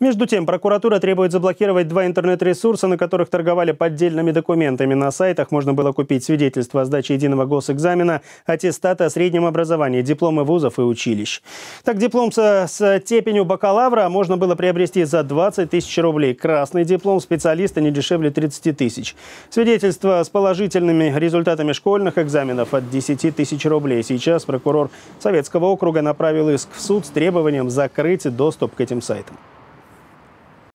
Между тем, прокуратура требует заблокировать два интернет-ресурса, на которых торговали поддельными документами. На сайтах можно было купить свидетельство о сдаче единого госэкзамена, аттестаты о среднем образовании, дипломы вузов и училищ. Так, диплом со, степенью бакалавра можно было приобрести за 20 тысяч рублей. Красный диплом специалиста не дешевле 30 тысяч. Свидетельство с положительными результатами школьных экзаменов от 10 тысяч рублей. Сейчас прокурор Советского округа направил иск в суд с требованием закрыть доступ к этим сайтам.